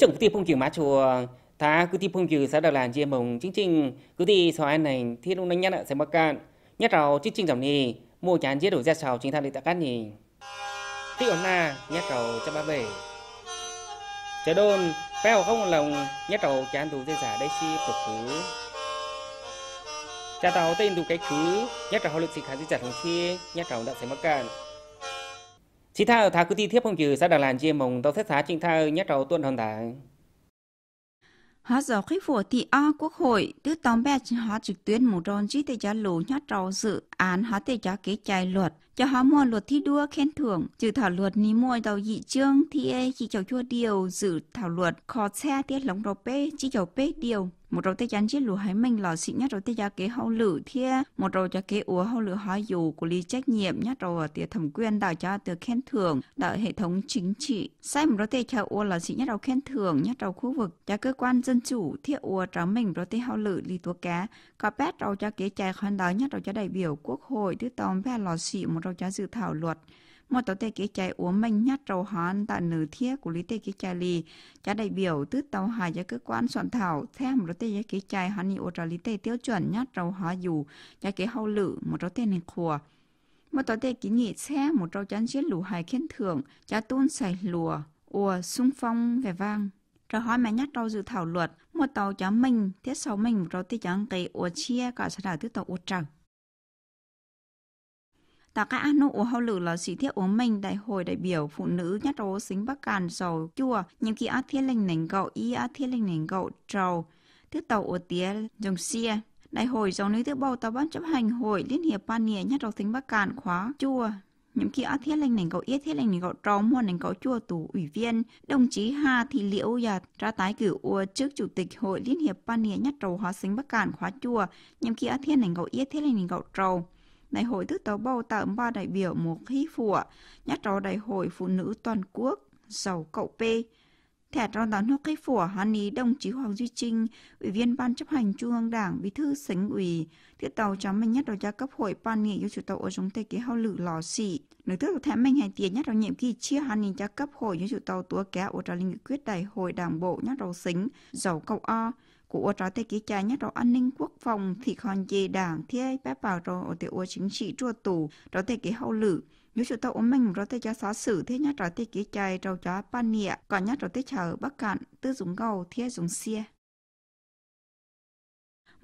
chồng cứ ti phong chữ má chùa thá cứ ti phong chữ xã đà làm chia mồng chính trình cứ ti so an này thi lúc nhanh nhất sẽ mắc can nhất rào chính trình dòng nì mua chán giết đổ ra sào chính thang đi tạ cát nhì ti ổn na nhất rào cho ba bể chợ đôn phèo không lòng nhất rào chán đủ dây giả đây si cực thứ cha tàu tên đủ cái thứ nhất rào lực sĩ khá di chặt thằng chi nhất rào đã sẽ mắc can chỉ tha thả cứ ti thiếp không trừ xã đà làn chia mồng tao xét thả chính tha nhắc trầu tuân hoàn thả họ giờ khi phủ thị o quốc hội tứ tóm bé hóa trực tuyến một đòn chỉ để cho lũ nhát trầu dự án hóa để cho kế chạy luật cho họ mua luật thi đua khen thưởng trừ thảo luật ní mua đầu dị chương thi e chỉ chầu chua điều dự thảo luật khó xe tiết lóng đầu bê chỉ chầu bê điều một đầu tư chán chỉ lù hãy mình là xịn nhất đầu tư giá kế hậu lử thia một đầu cho kế úa hậu lử hỏi dù của lý trách nhiệm nhất đầu ở tiệt thẩm quyền đào cho từ khen thưởng đợi hệ thống chính trị sai một đầu tư cho úa là xịn nhất đầu khen thưởng nhất đầu khu vực cho cơ quan dân chủ thiết úa cho mình đầu tư hậu lử lý tố cá có bét đầu cho kế chạy khoan đó nhất đầu cho đại biểu quốc hội thứ tóm về lò xịn một đầu cho dự thảo luật một tổ tê kế chạy uống mình nhát trầu hòn tại nửa thiết của lý tê kế chạy lì cha đại biểu tứ tàu hải cho cơ quan soạn thảo thêm một tổ tê kế chạy hắn nhiều trò lý tê tiêu chuẩn nhát trầu hò dù cha kế hậu lự một tổ tê nền khùa một tổ tê ký nghị xe một trâu chán giết lũ hài khen thưởng cha tôn xài lùa ùa sung phong vẻ vang rồi hỏi mẹ nhắc đâu dự thảo luật một tàu cháu mình thiết sáu mình rồi tí chẳng kỳ ủa chia cả xã đảo tiếp tàu ủa trăng Tạ cả án nụ hậu lử là sĩ thiết ốm mình đại hội đại biểu phụ nữ nhất rố xính bắc càn sầu chua nhưng khi á thiết linh nền gậu y á thiết linh nền gậu trầu thứ tàu ở tía dòng xia đại hội dòng nữ thứ bầu tàu ban chấp hành hội liên hiệp ban nghĩa nhất rố xính bắc càn khóa chua những khi á thiết linh nền gậu yết thiết linh nền gậu trầu mua nền gậu chua tủ ủy viên đồng chí hà thị liễu và ra tái cử ua trước chủ tịch hội liên hiệp ban nghĩa nhất rầu hóa xính bắc cản khóa chua những khi á thiết nền gậu yết thiết linh nền gậu trầu đại hội thứ tàu bầu tạm ba đại biểu một hí phụ, nhắc rõ đại hội phụ nữ toàn quốc, giàu cậu P. Thẻ tròn đón nước cây phủ hắn ý đồng chí Hoàng Duy Trinh, Ủy viên Ban chấp hành Trung ương Đảng, Bí thư Sánh ủy, thiết tàu chấm mình nhất đầu gia cấp hội ban nghị cho chủ tàu ở chúng tây kế hao lử lò xị. Nữ tước của thẻ mình hãy tiền nhất đầu nhiệm kỳ chia hắn ý gia cấp hội cho chủ tàu tùa kéo ở trò linh quyết đại hội đảng bộ nhất đầu xính, giàu cậu O của trả tế kỷ cha nhất rồi an ninh quốc phòng thì còn gì đảng thì ai bé bảo rồi ở tiểu chính trị chua tù trả tế kỷ hậu lử nếu chúng ta ốm mình rồi tới cho xóa xử thế nhất rồi tới ký chạy rồi cho ban nịa còn nhất rồi tới chờ bắc cạn tư dùng gầu thế dùng xe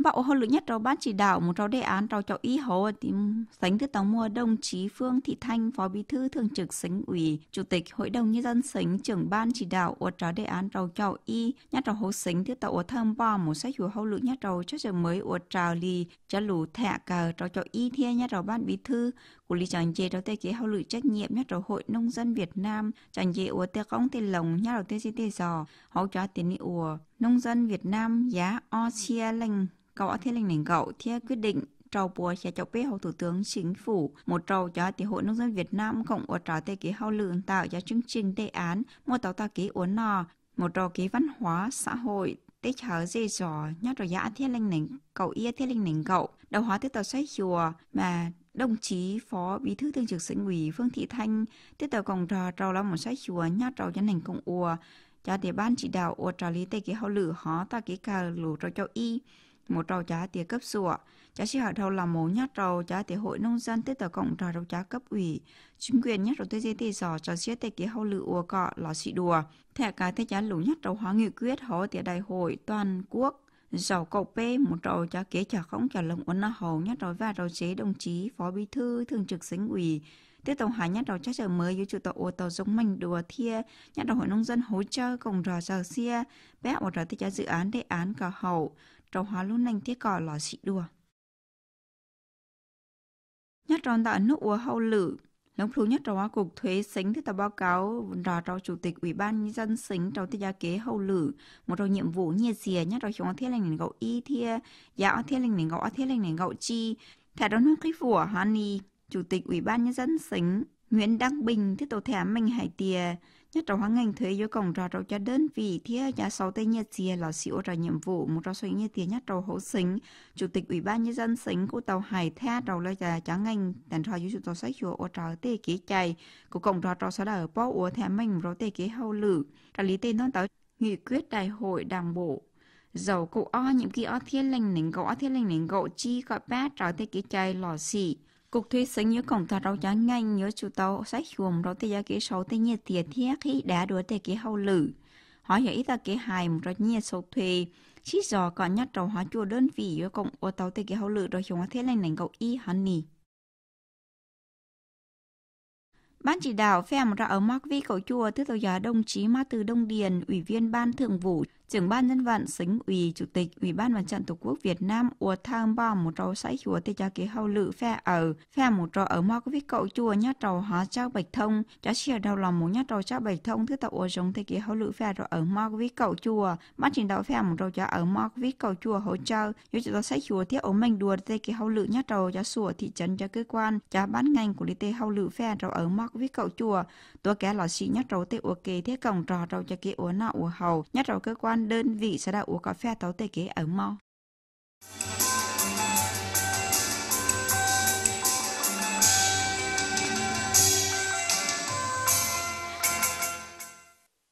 bảo hồ lực nhất trong ban chỉ đạo một trong đề án trong cho ý hồ thì sánh thứ tổng mua đồng chí Phương Thị Thanh phó bí thư thường trực sánh ủy chủ tịch hội đồng nhân dân sánh trưởng ban chỉ đạo ở trong đề án trong cho y nhất trong hồ sánh thứ tổng thơm bò một sách hữu hồ lực nhất trong cho trường mới ở trào lì cho lũ thẻ cờ trong cho y thiên nhất trong ban bí thư của lý chẳng dê đầu tê kế hậu lưỡi trách nhiệm nhất rồi hội nông dân Việt Nam chẳng dê ua tê công tiền lồng nhà rồi tê dê tê giò hậu cho tiền ni ủa nông dân Việt Nam giá o chia lành cậu thế lành nảnh cậu theo quyết định trầu bùa sẽ cho bế hậu thủ tướng chính phủ một trầu cho tỷ hội nông dân Việt Nam cộng của trả tê kế hậu lượng tạo cho chương trình đề án mua tàu ta kế uốn nò một trò kế văn hóa xã hội tế chở dê dò nhát rồi giá thiết linh nỉnh cậu ia thiết linh nỉnh cậu đầu hóa tế tàu xoay chùa mà đồng chí phó bí thư thường trực tỉnh ủy Phương Thị Thanh tiếp tục cùng trò trò là một sách chùa nhát trò dân hành công ùa cho địa ban chỉ đạo ùa trò lý tây kế hậu lử hó ta kế cà lù trò cho y một trò giá tía cấp sủa giá sĩ hở đầu là một nhát trò giá tía hội nông dân tiếp tục cộng trò trò giá cấp ủy chính quyền nhát trò tây dây tây giò cho xía tây kế hậu lử ùa cọ lò xị đùa thẻ cái thế giá lù nhát trò hóa nghị quyết hó tía đại hội toàn quốc dầu cầu p một trầu cho kế chả không trả lồng ổn hồ nhất rồi và rồi chế đồng chí phó bí thư thường trực chính ủy tiếp tổng hải nhất đầu chắc chờ mới dưới chủ tàu ô tàu giống mình đùa thia nhất đầu hội nông dân hỗ trợ cùng rò giờ xia bé một rò tới cho dự án đề án cỏ hậu trầu hóa luôn nành thiết cỏ lò xị đùa nhất tròn tại nước ua hậu lử Lúc thứ nhất trong cục thuế xính thì ta báo cáo rõ cho chủ tịch ủy ban nhân dân xính trong thời gian kế hậu lử một trong nhiệm vụ nhiệt dìa nhất rồi chúng thiết lệnh gậu y thia dạ thiết lệnh gậu thiết lệnh gậu chi thẻ đó nước cái phủa hani chủ tịch ủy ban nhân dân xính Nguyễn Đăng Bình thiết tổ thẻ minh hải tìa nhất trong hoàn ngành thuế do cộng trò trâu cho đơn vị thia nhà sau tây nhiệt chia là xỉu trò nhiệm vụ một trò xoay nhiệt tiền nhất trò hỗ sinh chủ tịch ủy ban nhân dân xính của tàu hải thea trò lời là cho ngành đàn trò dưới tàu sách chùa ô trò tê kế chạy của cộng trò trò sở ở bao ô thea mình rồi tê kế hậu lử trò lý tên non tới nghị quyết đại hội đảng bộ dầu cụ o nhiệm kỳ o thiên lành nỉnh gỗ thiên lành nỉnh gỗ chi gọi bát trò tê kế chạy lò xỉ Cục thuế sinh nhớ cổng tòa rau giá ngành nhớ chủ tàu sách gồm rau tê giá kế sáu tê nhiệt tiền thiết khi đã đuổi tê kế hậu lử. Họ hiểu ít ta kế hài một rau nhiệt sâu thuê. Chỉ giò còn nhắc rau hóa chùa đơn vị yếu cộng ô tàu tê kế hậu lử rồi chúng ta thế lên nành cậu y hắn nì. Ban chỉ đạo phèm ra ở Mark Vi Cầu Chùa, thứ tàu giá đồng chí Ma Từ Đông Điền, Ủy viên Ban Thường vụ, trưởng ban nhân vận xính ủy chủ tịch ủy ban mặt trận tổ quốc việt nam ủa thang ba một trâu sãi chùa tê cho kế hậu lự phe ở phe một trâu ở mò cái cậu chùa nhá trâu hóa trao bạch thông chá chia đầu lòng một nhá trâu trao bạch thông thứ tạo ủa giống tê kế hậu lự phe rồi ở mò cái cậu chùa mắt trình đạo phe một trâu cho ở mò cái cậu chùa hỗ trợ nếu chúng ta sãi chùa thiết ống mình đùa tê kế hậu lự nhá trâu cho sủa thị trấn cho cơ quan cho bán ngành của lý tê hậu lự phe rồi ở mò cái cậu chùa tua kể là sĩ nhá trâu tê ủa kế thiết cổng trò trâu cho kế ủa nọ ủa hầu nhá trâu cơ quan con đơn vị sẽ đã uống cà phê tàu tê kế ở mau.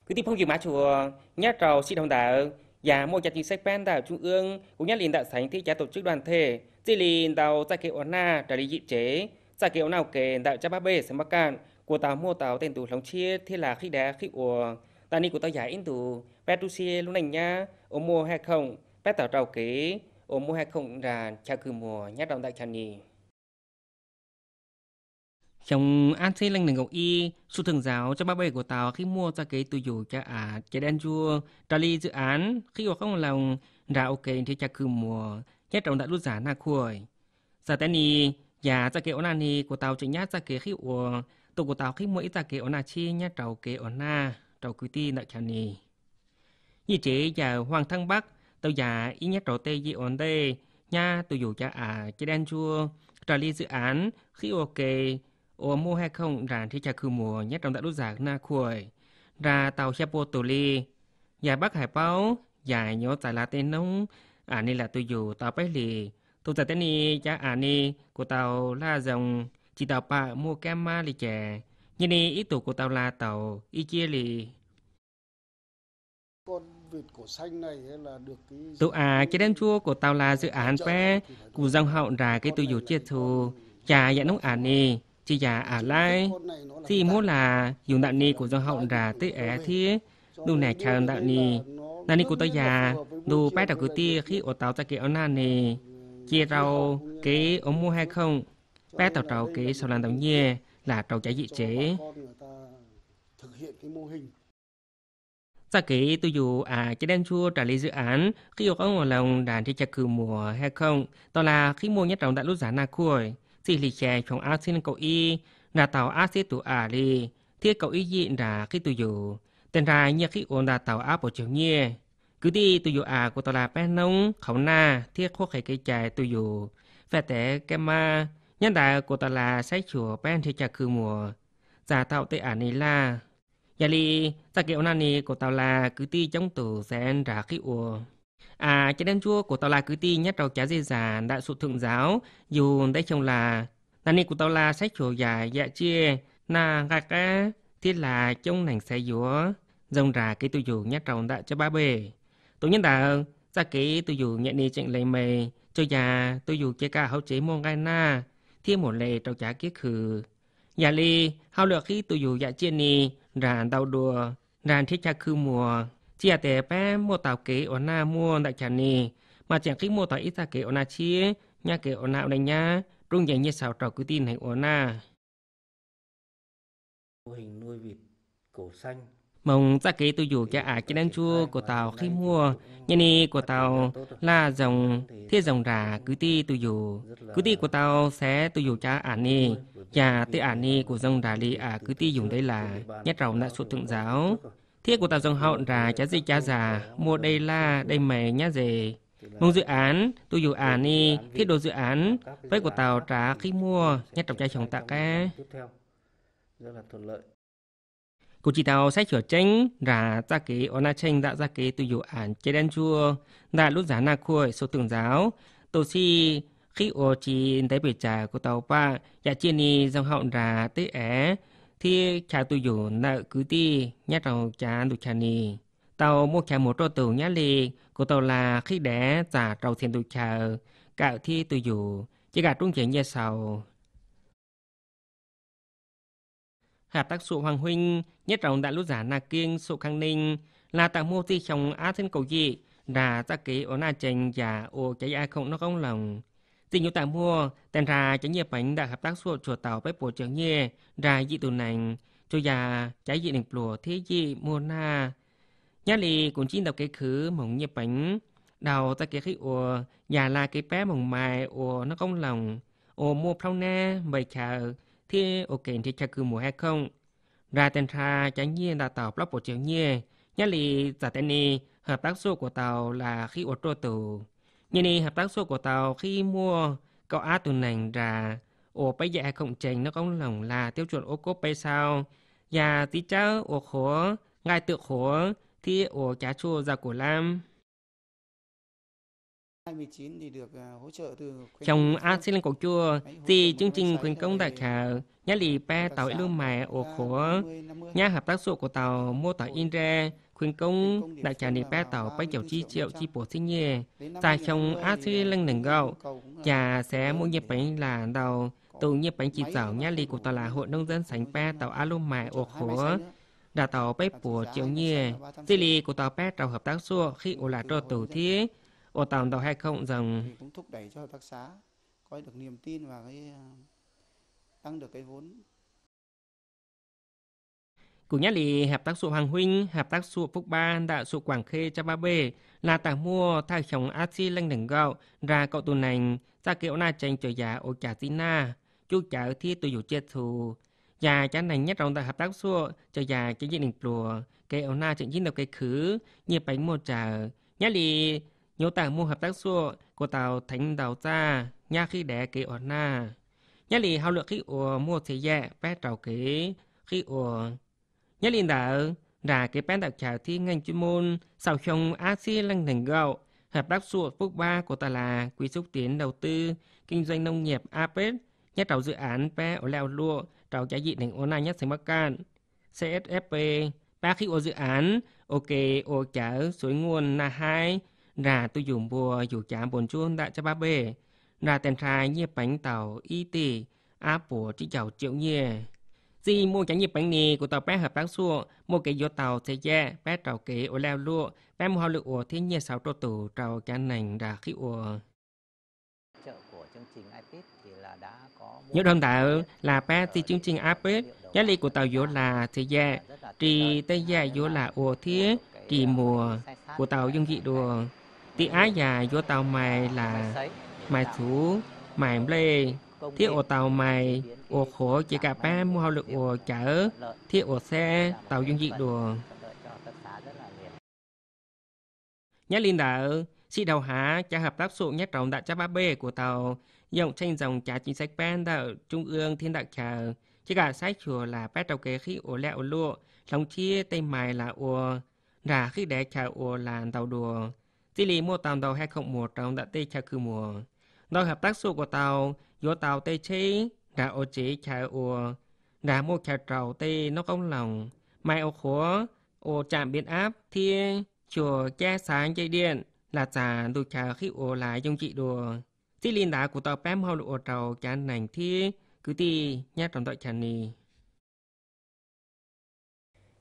Cứ tiếp phong dự má chùa nhát trào sĩ đồng đạo và một chặt chính sách ban đạo trung ương cũng nhắc liền đạo sánh thị trả tổ chức đoàn thể di liền đạo giải kế ổn na trả lý dị chế giải kế ổn nào kề đạo cha ba bê sân bắc cạn của tàu mua tàu tên tù lòng chia thế là khi đá khi ủa ta ni của tàu giải in tù bé tu xia lúc này nhá ôm mua hay không bé tao trầu kế ôm mua hay không là cha cử mùa nhát đồng đại chăn nhì trong an xê lanh nền ngọc y su thường giáo cho ba bảy của tàu khi mua ra cái tôi dù cha à cha đen chua ta ly dự án khi hoặc không lòng ra ok thì cha cử mùa nhát đồng đại lút giả na khuổi giả tên ni giả ra cái ona ni của tàu chỉ nhát ra cái khi uống tổ của tàu khi mua ít ra cái ona chi nhát trầu cái ona à. trầu quý ti đại chăn nhì như chị và Hoàng Thân Bắc, tôi già ý nhất trò tê dị ổn đây nha tôi dù cho à chị đen chua, trả ly dự án, khi ok, ổ mua hay không ràng thì chả khư mùa nhất trong đại đút giạc na khuổi, ra tàu xe bô tù ly, nhà bắc hải báo, và nhớ tại là tên nông, à nên là tôi dù tàu bấy lì, tôi tại tên này cha à ni của tàu là dòng, chỉ tàu bà mua kem ma lì chè, như này ý tù của tàu là tàu, ý chia lì, Tụ à cái đem chua của tao là dự án bé Cụ dòng hậu ra cái tụ dù chia thù Chà dạ nông à nì Chỉ già à lai Thì mốt là dùng đạo nì của dòng hậu ra tới ẻ thế Đù nẻ chàng đạo nì Nà nì của tao già đủ bé đạo cứ ti khi ở tao ta cái ổ nà nì Chia rau cái ống mua hay không Bé tao trào cái sau lần tao nhẹ Là trào trái dị chế thực hiện cái mô hình Sa dạ kỹ tôi dù à chỉ đang chua trả lý dự án khi yêu có ngồi lòng đàn thì chắc cử mùa hay không. Đó là khi mua nhất trọng đã lúc giá na cuối. thì lì chè chồng áo xin cậu y là tàu áo xế tủ à đi. Thiết cậu y diện đã khi tôi dù. Tên ra như khi ôn là tàu áp bộ chiều nhé. Cứ đi tôi dù à của tàu là bé nông khẩu na thiết khô khẩy cây chài tôi dù. Phè tế kem ma nhân đại của tàu là sách chùa bé thì chắc cử mùa. Giả tạo tệ ả này là Dạ Yali, ta kiểu nani của tàu là cứ ti chống tủ sen ra khí ua. À, trái đen chua của tàu là cứ ti nhất đầu trái dây già đại sụt thượng giáo, dù đây chồng là nani của tàu là sách chủ già dạ chia, na gạc á, thiết là chống nành xe dúa, dòng ra cái tôi dù nhất đầu đại cho ba bề. Tổ nhân đạo, ra cái tôi dù nhận đi chạy lấy mề, cho già tôi dù chế cả hậu chế môn gai na, thiên một lệ trâu trả kiết khử. Dạ Yali, hao lược khi tôi dù dạ chia nì ra đau đùa ra thiết cha khư mùa chia à tế bé mô tàu kế ở na mua đại trà nì mà chẳng kích mô tàu ít ta kế ở na chia nhà kế ở nào đây nhá rung dành như sào trò cứ tin hành ở na mô hình nuôi vịt cổ xanh mong ra kế tôi dù cái ả cái đan chua của tàu khi mua nhà ni của tàu là dòng thế dòng rà cứ ti tôi dù cứ ti của tàu sẽ tôi dù cha ả ni nhà tê ả ni của dòng rà li ả cứ ti dùng đây là nhất rầu nạ số thượng giáo thiết của tàu dòng hậu rà chá gì chá già mua đây là đây mày nhá gì mong dự án tôi dù ả ni thiết đồ dự án với của tàu trả khi mua nhất trọng trai chồng tạ ca rất là thuận lợi cô chỉ tao sẽ chữa tranh ra ra cái ona tranh đã ra cái từ dụ ảnh chế đen chua đã lúc giá na khôi số tưởng giáo tổ si khi ô chỉ thấy bề trà của tàu ba dạ chia ni dòng họng ra tế é thì cha tụi dụ nợ cứ ti nhá tàu cha tụi cha ni tàu mua cha một trâu tàu nhá lì của tàu là khi đẻ giả trâu thiền tụi cha cả thi tụi dụ chỉ cả trung chuyển nhà sau hạp tác sụ hoàng huynh, nhất rộng đại lút giả na kiêng sụ khang ninh, là tạng mô ti chồng á thân cầu dị, ra ta ký ổ na chành và ô cháy ai không nó không lòng. Tình nhu tạng mua, tên ra cháy nghiệp bánh đã hợp tác sụ chùa tàu bếp bộ trưởng nhé, ra dị tù nành, cho già cháy dị nành plùa thế dị mua na. Nhá lì cũng chín đọc cái khứ mỏng nghiệp bánh, đầu ta kể khi ổ, nhà là cái bé mỏng mài ổ nó không lòng, ô mua phong na, mời chào, thì ok thì chắc cứ mùa hay không ra tên ra chẳng nhiên là tàu block bộ chiều nhiên nhất là giả tên này hợp tác số của tàu là khi ô tô tù như này hợp tác số của tàu khi mua có á tù nành ra ô bây giờ không chành nó không lòng là tiêu chuẩn ô cốp bây sao và dạ, tí cháu ô khổ ngài tự khổ thì ô chá chua ra của lam Chồng ác xin lên cổ chua thì chương trình khuyến công đại khả nhá lì Pe tàu lưu mẹ ổ khổ nhà hợp tác số của tàu mua tàu in ra khuyến công đại khả nì Pe tàu bay kiểu chi triệu chi bổ sinh nhé tại trong ASEAN lần lên nâng gạo chả sẽ mua nhập bánh là đầu tù nhập bánh chỉ dạo nhá lì của tàu là hội nông dân sánh Pe tàu alo mẹ ổ khổ đã tàu bay bùa triệu nhé Dì lì của tàu Pe tàu hợp tác số khi ổ là trò tổ thiết ô tàm tàu hay không rằng thì cũng thúc đẩy cho hợp tác xã có được niềm tin và cái ờ, tăng được cái vốn Cụ nhất lý hợp tác ruộng Hoàng Huynh, hợp tác ruộng Phúc Ba, đã ruộng Quảng Khê, Cha Ba Bê, là tả mua thay chồng axi lanh đỉnh gạo, ra cậu tù nành, ra kiểu na tranh cho giá ô trả tí na, chú trả thi tù dụ chết thù. Giá chá nành nhất trong tại hợp tác ruộng, cho già cái gì đỉnh plùa, cái ấu na chuyện dính đầu cái khứ, như bánh mua trả. Nhất lý nhiều tảng mô hợp tác xua của tàu thánh đào ra nhà khi đẻ kế ở na nhà lì hào lượng khi ủa mua thế dạ bé trào kế khi ủa nhà lì đảo là cái bé đạo trào thi ngành chuyên môn sau trong axi lăng thành gạo hợp tác xua phúc ba của ta là quỹ xúc tiến đầu tư kinh doanh nông nghiệp apec nhà trào dự án bé ở leo lụa trào giá dị thành ô na nhất thành bắc can csfp ba khi ủa dự án ok ô chảo suối nguồn là hai ra tu dùng bùa dù chả bồn chuông đã cho ba bê ra tên trai như bánh tàu y tì áp bùa chỉ chào triệu nhìa gì mua chẳng như bánh nì của tàu bé hợp tác xua mua cái vô tàu thế gia bé tàu kế ổ leo lụa bé mua hoa lựu ổ thế nhìa sáu trâu tủ tàu cá nành ra khí ổ những đồng tạo là bé thì chương trình APEC giá lý của tàu vô là thế gia trì tây gia vô là ổ thế trì mùa của tàu dân dị đường tiếng Á dài vô tàu mày là mày thủ mày lê thiết ổ tàu mày ổ khổ chỉ cả ba mua lực ổ chở thiết ổ xe tàu dung dị đùa nhá linh đạo sĩ đầu hạ cha hợp tác sụ nhất trọng đại cha ba b của tàu dòng tranh dòng trả chính sách ban đạo trung ương thiên đạo chờ chỉ cả sai chùa là bé đầu kế khi ổ lẹo lụa lòng chia tay mày là ổ rà khi để chờ ổ là tàu đùa chỉ lì mua tàu tàu 201 trong đã tê cha cư mùa. Nói hợp tác số của tàu, do tàu tê chế, đã ô chế cha ùa, đã mua cha trầu tê nó công lòng. Mai ô khóa, ô chạm biến áp, thiên, chùa cha sáng dây điện, là giả đủ cha khi ô lại dung trị đùa. Chỉ lì đá của tàu pem hoa lụa trầu cha nành thi cứ tì nhát trong tội chàn nì.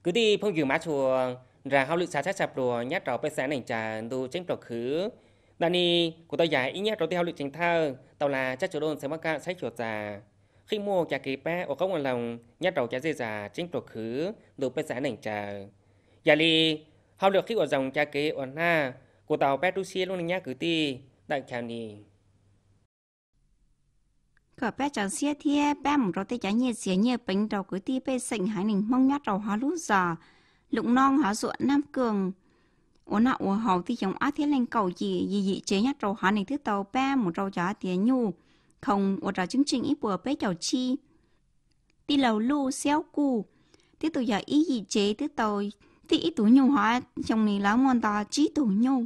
Cứ tì phong dự má chùa rằng hao lực xa chắc sạp rùa nhát rõ bây sáng nảnh trà đu chánh trọc khứ Dani của tao giải ý nhát rõ tiêu hao lực chính thơ tàu là chắc chỗ đồn sẽ mắc cả sách chuột già khi mua chả kỳ bé ở công lòng nhát rõ chả dây già chánh trọc khứ đu bây sáng nảnh trà giả li hao lực khi ở dòng chả kế ở na của tàu bé Petrusia luôn nhát cử ti đại chào nì cả bé chẳng xia thia bé một rõ tê chả nhiệt xia nhiệt bánh đầu cử ti bê sành hải nình mong nhát đầu hóa lú già lụng non họ ruộng Nam Cường. Ủa nọ ủa hậu thì chồng á thế lên cầu gì, gì gì chế nhát rầu họ này thứ tàu ba một rầu chó tiền nhu. Không, ủa rầu chương trình ít bữa bế chầu chi. Tí lầu lu xéo cù. Tí tàu giờ ý gì chế thứ tàu, tí ít tủ nhu họ chồng này lão ngon tò chí tủ nhu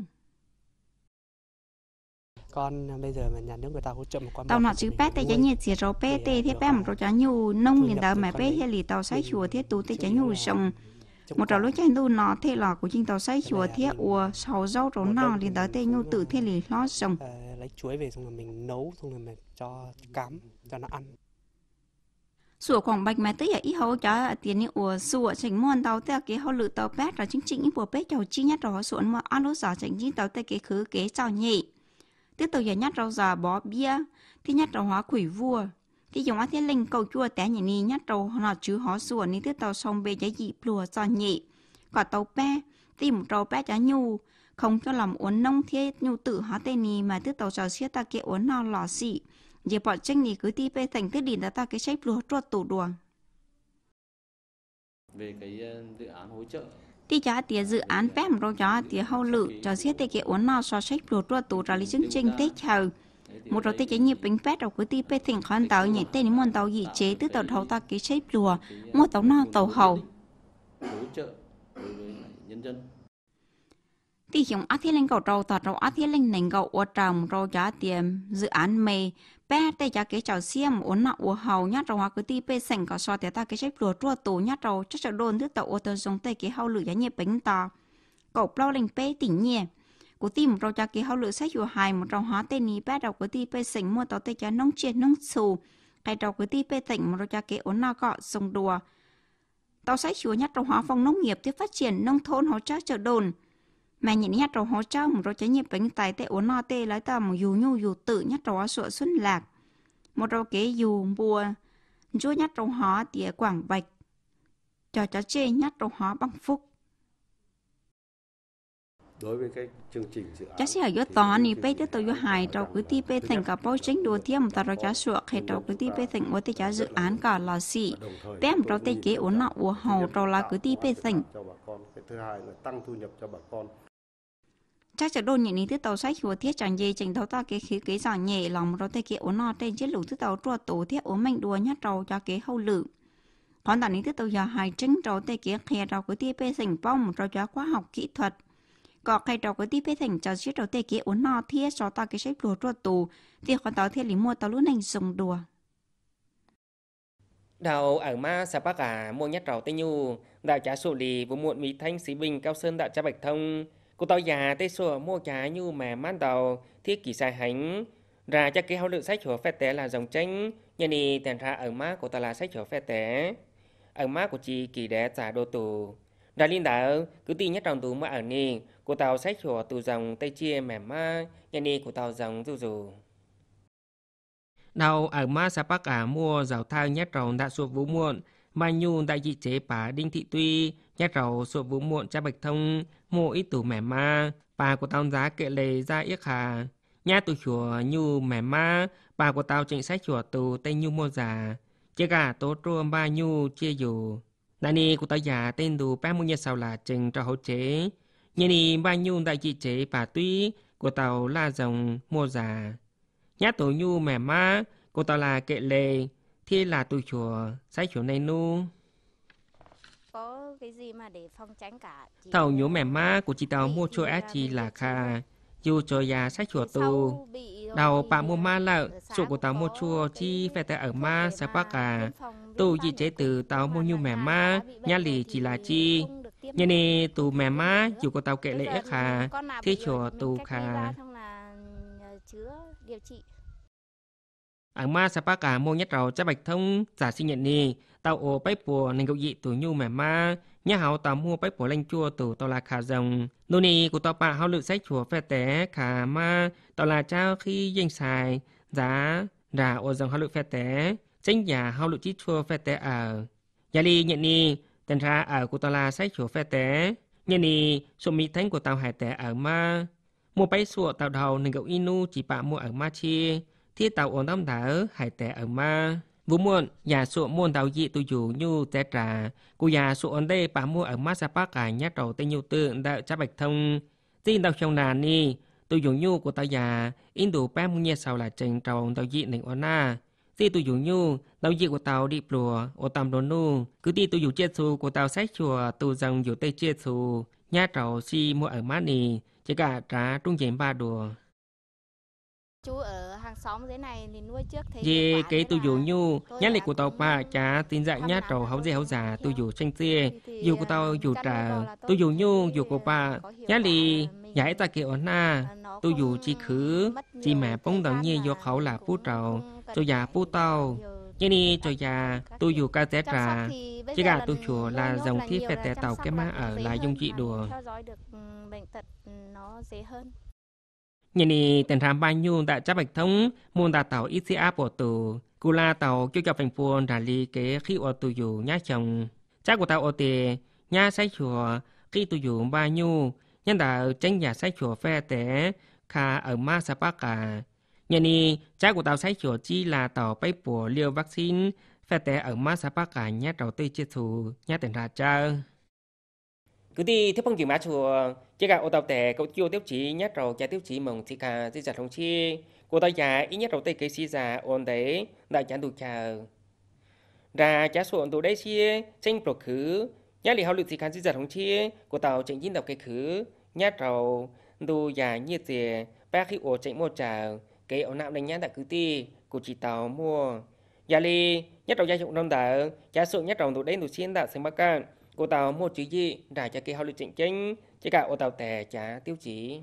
con à, bây giờ mà nhà nước người ta hỗ trợ một con tàu nọ chứ bé tay trái nhiệt chỉ rồi bé tê à, thế bé một à, rồi chả nhu nông liền đời mà bé hay lì tàu sái chùa thế tú tay trái nhu sông một trò lối chạy đu nó thế là của chính tàu say chùa thiết ua sáu rau trấu nào liền tới tê nhu tự thế lì lót rồng ờ, lấy chuối về xong rồi mình nấu xong rồi mình cho cắm cho nó ăn sủa khoảng bạch mà tới ít hậu cho à, tiền như ua sủa chỉnh muôn tàu tới cái hậu lự tàu bét là chính chính bùa bét chầu chi nhất rồi sủa mà ăn lúa giờ chỉnh chính tàu tới cái khứ kế chào nhị tiếp tục giờ nhát rau giờ bó bia thì nhát rau hóa quỷ vua thì dùng á thế linh cầu chua té nhỉ ni nhát trâu nó chứ họ sủa ni tiếp tàu sông bê giá dị lùa giòn nhị có tàu ba tìm trâu ba chả nhu không cho lòng uốn nông thiết nhu tử họ tên ni mà tiếp tàu trò xiết ta kia uốn nó lò xị giờ bọn tranh ni cứ ti bê thành tiết đỉnh ta cái xếp lùa trột tủ đuồng thì cho tía dự án pem rồi cho tía hậu lự cho xiết tê kia uốn nọ so sách lùa trột tù ra lý chương trình tết chờ một đầu tê chế nhịp bánh bét đầu cuối ti bê thỉnh khoan tàu nhảy tên đến mòn tàu dị chế từ tàu thấu ta kế xếp lùa mua tàu no tàu hầu thì chúng ác thiết lên cầu trâu thật rồi ác thiết lên nền cầu ua trồng rồi giá tiềm dự án mê bé tê giá kế chào xiêm uốn nọ ua hầu nhát rồi hoa cứ ti bê sành có so thế ta kế xếp lùa trua tù nhát rồi chất trợ đồn thứ tàu ô tô dùng tê kế hậu lử giá nhịp bánh to cầu plau lên bê tỉnh nhẹ của tim rau cha kỳ hậu lửa sách dù hài một rau hóa tên ní bắt đầu của ti bê sỉnh mua tàu tây cha nông chia nông xù cái đầu của ti bê tỉnh một rau cha kỳ ổn na gọ sông đùa tàu sách chúa nhắc rau hóa phòng nông nghiệp tiếp phát triển nông thôn hỗ trợ chợ đồn mà nhìn nhắc rau hóa trợ một rau trái nhịp bánh tài tệ ổn na tê lấy tàu một dù nhu dù tự nhắc rau hóa sữa xuân lạc một rau kế dù bùa chúa nhắc rau hóa tỉa quảng bạch cho cháu chê nhắc rau hóa bằng phúc đối với các chương trình dự án. Chắc là toán thì bây giờ tôi hài trâu cứ tiếp bên thành cả bao chính đồ tiêm ta rồi trả sửa hay trâu cứ tiếp bên thành mỗi tiết trả dự án cả là gì. Bém trâu tây kế ổn nọ ủa hầu trâu là cứ tiếp bên thành. Thứ hai là tăng thu nhập cho bà con chắc chắn đồn những thứ tàu sách của thiết chẳng dây trình đầu ta cái khí cái giảng nhẹ lòng rồi tay kia ổn nọ trên chiếc lũ thứ tàu trua tổ thiết ổn mạnh đùa nhát trầu cho cái hậu lử còn tại những thứ tàu giờ hai trứng trầu tay kia khe trầu của tia bê sình bông trầu cho khoa học kỹ thuật có cái đầu cái đi phê thành cho chiếc đầu tê kia uống no thiết cho ta cái sách lúa ruột tù thì còn tao thiết lý mua tao lúa nành dùng đùa đào ở ma sa bắc à mua nhất rào tây nhu đào trả sổ lì vô muộn mỹ thanh sĩ bình cao sơn đạo cha bạch thông cô tao già tây sổ mua trả nhu mà mát đầu thiết kỳ sai hành ra cho cái hậu lượng sách chùa phê tế là dòng tranh nhân đi tèn ra ở má của ta là sách chùa phê tế ở má của chị kỳ đẻ trả đô tù Đà Linh đạo cứ tin nhất trong tù mà ở nì, của tàu sách chùa từ dòng Tây Chia mềm ma, nhà nì của tàu dòng dù dù. đầu ở ma sa bác à mua rào thang nhất trong đã suốt vũ muộn, mà nhu đại dị chế bà Đinh Thị Tuy, nhất rào suốt vũ muộn cha bạch thông, mua ít tủ mềm ma, bà của tàu giá kệ lề ra yếc hà. Nhà tù chùa nhu mềm ma, bà của tàu chính sách chùa từ Tây Nhu mua già, chế cả tố trua ba nhu chia dù nani của tao già tên đủ ba mươi nhà sau là chừng cho hậu chế nhà ni ba nhu đại trị chế bà tuy của tàu la dòng mua già nhá tổ nhu mẹ má của tàu là kệ lệ thì là tù chùa sai chùa này nu có cái gì mà để phòng tránh cả tàu nhu mẹ má của chị tàu mua chùa á chỉ là kha dù cho già sách chùa tù đầu bà mua ma lợ chủ ờ, của tàu mua chùa chi phải tại ở ma sẽ bác à tu chỉ chế từ tàu mua nhu mẹ má nhà lì chỉ là chi nhà nè tù mẹ má dù có tàu kệ lễ khà thế chùa tù khà ở ma sa pa cả mua nhất rầu cha bạch thông giả sinh nhận nè tàu ổ bách bùa nên gậu dị tù nhu mẹ má nhà hào tàu mua bách bùa lanh chua tù tàu là khà rồng nô nì của tàu bà hao lự sách chùa phê té khà ma tàu là trao khi danh xài giá rà ô dòng hao lự phê té chính nhà hậu lục chít chua phê tế ở. À. Nhà li nhận ni tên ra ở à, của tòa là sách chùa phê tế. Nhận ni số mi thánh của tàu hải tế ở ma. Mua bấy sụa tàu đầu nâng gậu inu chỉ bạn mua ở ma chi. thiết tàu ổn tâm thở hải tế ở ma. Vũ muộn, nhà sụa muôn tàu dị tù dù như tế trà. của nhà sụa ổn đây bạn mua ở ma sa bác cả à, nhà trầu tên nhu tự đã cha bạch thông. Tin tàu trong nàn ni tù dù như của tàu già, in đủ ba mua nhẹ sau là trình trầu tàu dị nịnh ổn na si tu dùng nhu tao dị của tao đi plùa ô tam đồ nu cứ đi tu dùng chết su của tao sách chùa tu rằng dù tây chết su nhà trầu si mua ở mát nì chỉ cả trá trung diện ba đùa chú ở hàng xóm thế này thì nuôi trước thế gì cái tu dù nhu nhát lịch của tao ba chả tin dạy nhát trầu hấu dê hấu già tu dù à, tranh tia dù của tao dù trà tu dù nhu dù của ba nhát lì nhảy ta kiểu na tu dù chỉ khứ chỉ mẹ bông đồng nhiên do khẩu là phú trầu cho già phu tàu như ni cho già tôi dù ca té trà chứ gà tôi chùa là dòng thiết phải tè tàu cái má ở là dung trị đùa như ni tiền tham bao nhiêu đã chấp bạch thống môn đà tàu ít xe áp tù cù la tàu kêu cho phành phuôn đà lý kế khi ở tù dù nhá chồng chắc của tàu ô tề nhá sai chùa khi tù dù bao nhiêu nhân đà tránh nhà sai chùa phe té khà ở ma sa pa cả Nhà ni, trái của tàu sách chỗ chi là tàu bay bùa liều vaccine phải té ở má sa bác cả nhá đầu tây chết thù nhá tiền ra cha. Cứ đi theo phong chuyện má chùa, chỉ cả ô tàu tè cậu chiêu tiêu chí nhá đầu cha tiêu chí mừng thì cả di giặt thông chi. Cô tàu già ít nhất đầu tây cây xì già ôn đấy, đại chán đủ chờ. Ra số xuộn tù đây chi tranh bột khứ, nhá lì hậu lực thì cả di giặt thông chi, của tàu chẳng dính đọc cái khứ, nhá đầu, đù già như tìa, ba khi ô chạy mua chờ, kế ổn nam đánh nhát tại cứ ti của chỉ tàu mua gia dạ li nhất đầu gia dụng đông tờ giá sự nhất đầu tụ đến tụ xiên tại sinh bắc cạn cô tàu mua chữ gì đã cho kỳ hậu lịch trình chính chỉ cả ô tàu tè trả tiêu chí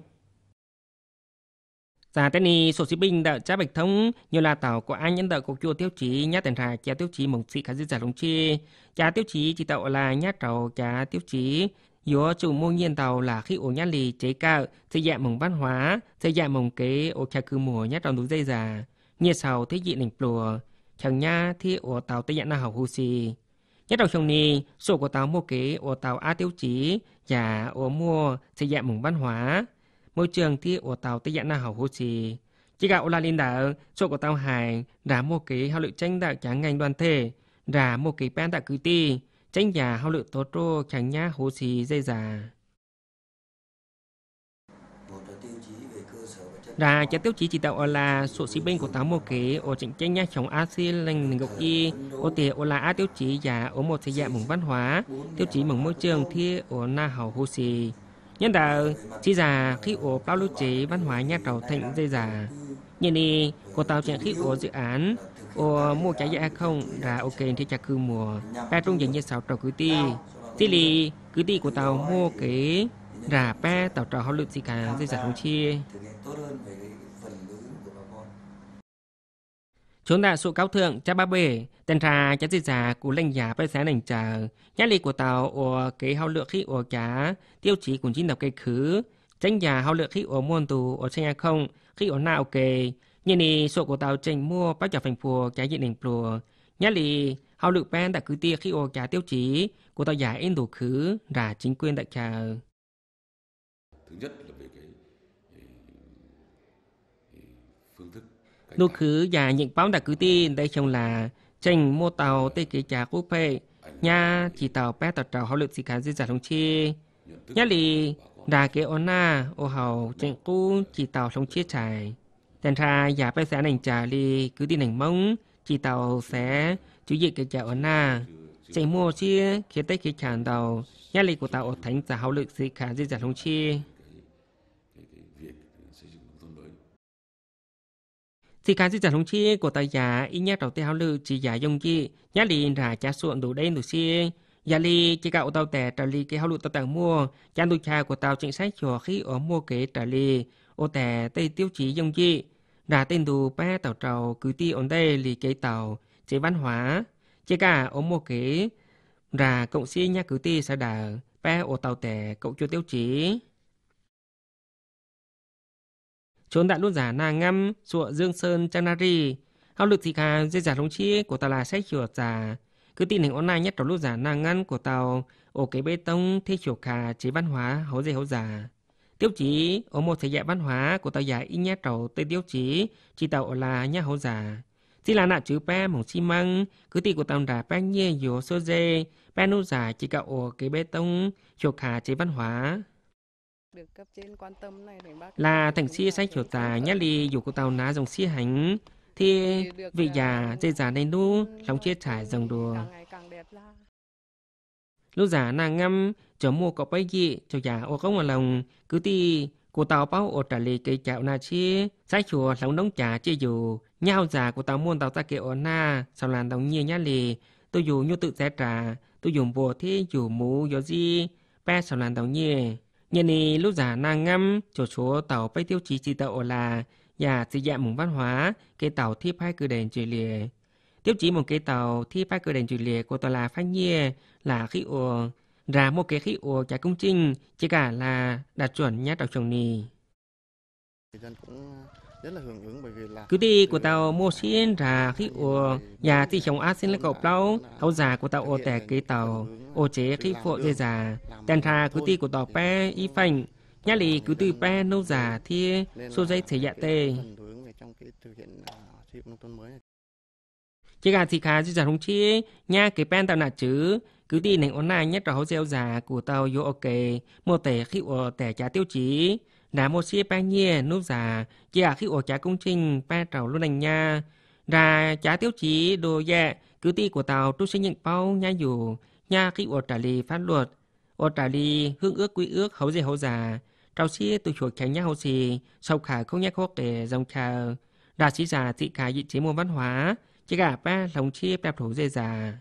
Giá dạ, tên ni sổ sĩ binh đã trả bạch thống như là tàu của ai nhân đợi cuộc chua tiêu chí nhá tiền trà trả tiêu chí mộng sĩ khá dư giả đồng chi trả tiêu chí chỉ tạo là nhá trầu trả tiêu chí yếu chủ mô nhiên tàu là khi ổ nhát lì chế cao xây dạng mồng văn hóa xây dạng mồng kế ổ trà cư mùa nhát đồng đúng dây già nhiệt sau thế dị nỉnh plùa chẳng nha thì ổ tàu tây dạng na hảo hù xì nhất đầu trong ni số của tàu mua kế ổ tàu a tiêu chí và ổ mua xây dạng mồng văn hóa môi trường thì ổ tàu tây dạng na hảo hù xì chỉ gạo là linh đạo số của tàu hải đã mua kế hao lựu tranh đạo tráng ngành đoàn thể đã mua kế pen đạo cử ti tranh nhà hao lự tốt rô chẳng nhá hồ xì dây già. Ra chả tiêu chí chỉ tạo là sổ sĩ binh của tám mô kế ở chỉnh tranh nhá chống ASI lành gốc y ở tỉa ở là A tiêu chí giả ở một thời dạng mừng văn hóa tiêu chí mừng môi trường thi ở na hầu hố xì. Nhân đạo chi già khi ở bao lưu chế văn hóa nhà cầu thịnh dây già. Nhìn đi, của tao chuyện khi ở dự án ủa mua trái dạ không ra ok thì chắc cứ mua ba trung dành như sáu trò cứ ti tí lì cứ ti của tàu mua cái ra ba tàu trò họ lượt gì cả dây giả không chia chúng đại số cáo thượng cha ba bể tên trà cha dây giả của lãnh giả phải sáng nành chờ. nhát lì của tàu ủa cái họ lượng khi ủa cá tiêu chí của chính đọc cây khứ tránh giả họ lượng khi ủa môn tù ủa tranh không khi ủa nào ok nhìn đi sổ của tàu trình mua bắt chặt phành phùa cái diện hình phùa nhá lì hào lực ben đã cứ tia khi ô cả tiêu chí của tàu giả in đồ khứ rả chính quyền đại trà thứ khứ giả những báo đã cứ tin đây chồng là tranh mua tàu tê kế trà quốc phê nhà chỉ tàu bé tàu trào hậu lực gì cả dư giả thống chi nhá lì đà kế ona ô hào trình cũ chỉ tàu thông chia trải Thành ra giả bê xã nành trả đi cứ tin nành mông, chỉ tàu sẽ chú dịch cái chào ở na Chạy mua chi khi tới khi chàng tàu, nhà lì của tàu ở thánh giả hậu lực sĩ khả di giả dạ lông chi. Sĩ khả di giả dạ lông chi của tàu giả y nhát đầu tiên hậu lực chỉ giả dùng chi, nhà lì rả trả suộn đủ đây đủ chi. Giả lì chỉ gạo tàu tẻ trả lì cái hậu lực tàu tàu mua, chàng tù cha của tàu chính sách chùa khi ở mua kế trả lì, ô tẻ tây tiêu chí dông chi ra tên đủ ba tàu trầu cứ ti ổn đây lì cái tàu chế văn hóa chế cả ốm một kế ra cộng sĩ nhà cứ ti sẽ đà ba ổ tàu tẻ cộng chưa tiêu chí chốn đã luôn giả na ngâm sụa dương sơn chanari hao lực thì khá dây giả lông chi của tàu là sẽ chừa giả cứ tin hình online nhất trong lúc giả na ngăn của tàu ổ cái bê tông thế chiều khá chế văn hóa hấu dây hấu giả Tiêu chí ở một thể dạng văn hóa của tàu giả in nhá trầu tên tiêu chí, chỉ tàu là nhá hậu giả. Chỉ là nạ chữ ba mong xi măng, cứ tì của tàu đã ba nhé dùa sơ dê, ba nụ giả chỉ cạo ổ cái bê tông, chuộc khả chế văn hóa. Được cấp trên quan tâm này, bác là thành si sách hiểu tà nhá lì dù của tàu ná dòng si hành, thì vị già dây già này nu lòng chia trải dòng đùa. Lúc giả nàng ngâm, cho mua có bấy gì cho già ô có mà lòng cứ ti cô tàu báo ở trả lì cây chảo na chi sai chùa lòng đóng trả chi dù nhau già cô tàu muốn tàu ta kia ô na sao làm đồng nhiên nhá lì tôi dù như tự sẽ trả tôi dùng bùa thế dù mũ dù gì ba sao làm đồng nhiên nhân này lúc già na ngâm chỗ chúa tàu bay tiêu chí chỉ tàu là nhà dị dạng mùng văn hóa cây tàu thi phai cử đền truyền lìa tiêu chí một cây tàu thi phai cử đền truyền lìa của tòa là phát nhiên là khi uổng ra một cái khí ổ trái công trình, chỉ cả là đạt chuẩn nhát đọc trồng nì. Cứ đi của tàu mô xin ra khí ổ nhà thị trồng át xin lấy cầu lâu, hậu giả của tàu ổ tẻ kế tàu, ổ chế khí phộ dây giả, tèn ra cứ đi của tàu pe y phanh nhá lì cứ từ pe nâu giả thi số dây thể dạ tê. À, chỉ cả thị khá dư giả không chi, nhà cái pen tàu nạ chứ, cứ đi nành ổn này nhất trò gieo già của tàu yo ok mô tệ khi ở tệ trả tiêu chí là mô xe ba nhẹ nút già chả khi ở trả công trình ba trầu luôn đành nha ra trả tiêu chí đồ dạ cứ ti của tàu tu sinh nhận bao nha dù nha khi ở trả lì pháp luật ở trả lì hương ước quy ước hấu dê hấu già trao xie từ chuột tránh nha hậu xì sau khả không nhắc khó kể dòng chờ đà sĩ già thị cả dị chế môn văn hóa chỉ cả ba lòng chia đẹp thủ dê già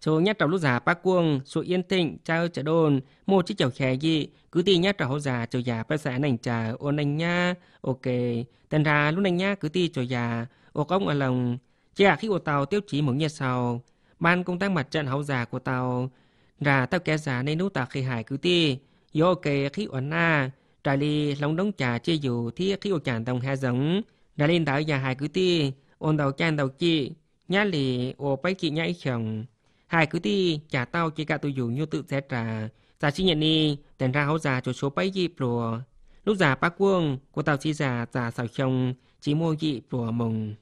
số nhát trào lúc già ba cuông số yên tịnh trao trả đồn một chiếc chảo khè gì cứ ti nhát trào hậu già cho già ba sẽ nành trà ôn anh nha ok tên ra lúc anh nha cứ ti cho già ô công ở lòng chả à, khi ô tàu tiêu chí mừng nhiệt sau ban công tác mặt trận hậu già của tàu ra tàu kẻ già nên nút tàu khi hải cứ ti yo ok khi ổn na trà li lòng đống trà chia dù thì khi ô chản đồng hai giống ra lên tàu già hải cứ ti ôn tàu chan tàu chi nhát lì ô bách chị nhảy chồng hai cứ ti chả tao chỉ cả tôi dùng như tự sẽ trả giả chi nhận đi tiền ra hấu già cho số bấy gì rồi lúc già ba cuông của tao chi già già sào chồng chỉ mua gì của mùng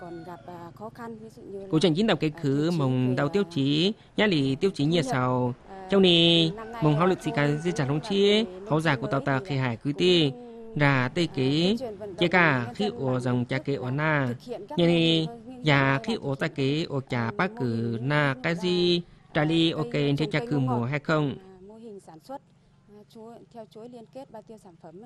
còn gặp à, khó khăn ví dụ như cố chẳng chính đọc cái khứ mùng đầu tiêu chí à, nhá lì tiêu chí nhiều sau: à, trong này mùng hao lực gì cả di trả thông chi hấu giả của tàu ta khi hải cứ ti ra tây ký chế cả khi ủa dòng cha kế ổn na như này và dạ, khi ô ta kế ô trà bác cử na cái gì trà ô kê thì cha cử mùa hay không mô hình sản xuất à, theo chuỗi liên kết bao tiêu sản phẩm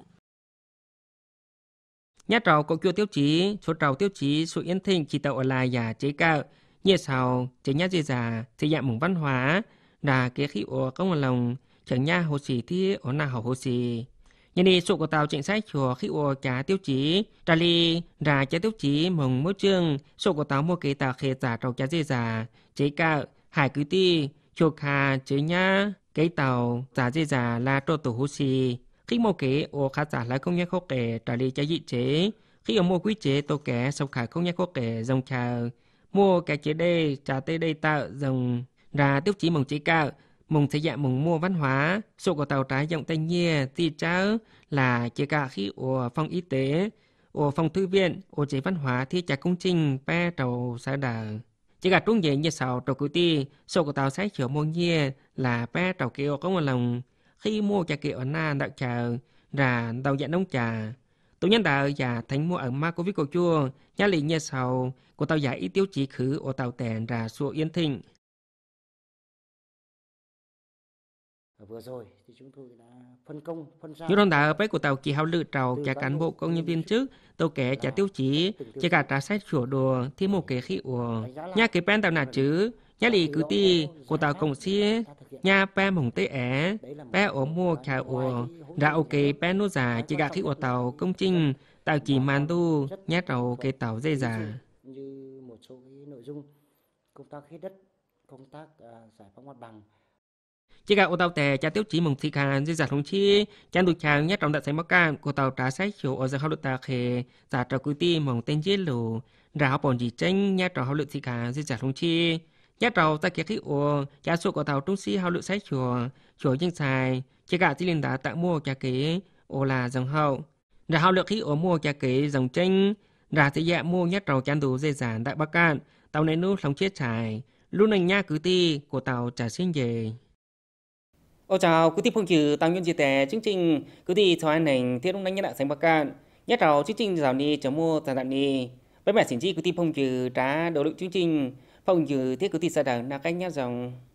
Nhà trào có chua tiêu chí, số trào tiêu chí, số yên thịnh chỉ tạo ở lại và dạ chế cao. như sau, chế nhà gì già, thì dạng mùng văn hóa, là kế khí ổ công lòng, chẳng nhà hồ sĩ thì ổ nào hồ sĩ. Nhân đi sụ của tàu chính sách chùa khi ô cá tiêu chí, trà li ra chế tiêu chí mừng mối chương, sụ của tàu mua kế tàu khề giả trầu cá dê giả, chế cả hải cứ ti, chùa khà chế nhá, cái tàu giả dê giả là trô tổ hú xì. Khi mua kế ô khá giả là không nhé khô kể trà li chế dị chế, khi ở mua quý chế tổ kẻ sông khả không nhé khô kể dòng trà, mua cái chế đê trà tê đê tạo dòng ra tiêu chí mừng chế cả mùng thấy dạ mùng mua văn hóa, số của tàu trái dòng tây nhia, tì cháu là chỉ cả khi ở phòng y tế, ở phòng thư viện, ở chế văn hóa thì trả công trình, pe tàu xã đờ chỉ cả trung về như sau trâu cử ti sau của tàu sáng chiều mua nhia là ba trâu kiều có một lòng khi mua trà kiều ở na đạo chờ là tàu dạng đông trà tổ nhân đạo và dạ thánh mua ở ma cô viết cổ chua nhà lì như sau của tàu giải ý tiêu chỉ khử ở tàu tèn là xua yên thịnh Ờ, chúng tôi đã phân công, chúng đã ở bế của tàu kỳ hào lự trào cả cán bộ công nhân viên trước, tàu kẻ trả tiêu chí, chỉ cả trả sách sửa đồ thêm một kẻ khí ủa. Nhà cái bên tàu nà chứ, nhà lì cứ ti của tàu công xí, nhà bên mong tế ẻ, bên ổ mua cả ủa, ra ok bên nô giả chỉ cả khí ủa tàu công trình, tàu chỉ màn tu, nhà tàu cái tàu dây giả. Như một số cái nội dung công tác hết đất, công tác à, giải phóng mặt bằng, chỉ gà ô tàu tè cha tiêu chí mừng thi khả dư giả thông chi Chán đục chàng nhất trong đại xảy bắc ca Cô tàu trả sách chỗ ở giờ hậu luật tà khề Giả trò quý ti mong tên giết lù ra học bọn dì tranh nhất trọng hậu luật thi khả dư giả thông chi Nhất trọng ta kia khí ô Cha số cô tàu trung sĩ hậu luật sách chùa chùa dân xài Chỉ gà chỉ liên đã tạm mua cha kế Ô là dòng hậu ra hậu luật khí ô mua cha kế dòng tranh ra thị dạ mua nhất trọng chán đủ dễ dàng đại bắc can Tàu này nô sóng chết trải luôn anh nha cứ ti của tàu trả sinh về Ô chào quý vị phong trừ tăng nhân chia sẻ chương trình quý vị cho anh hành thiết lúc đánh nhân đạo sánh bạc can nhất đầu chương trình giáo ni chấm mua tài nạn ni với mẹ xin chi quý vị phong trừ Trả đầu lượng chương trình phong trừ thiết quý vị sa đẳng là cách nhát dòng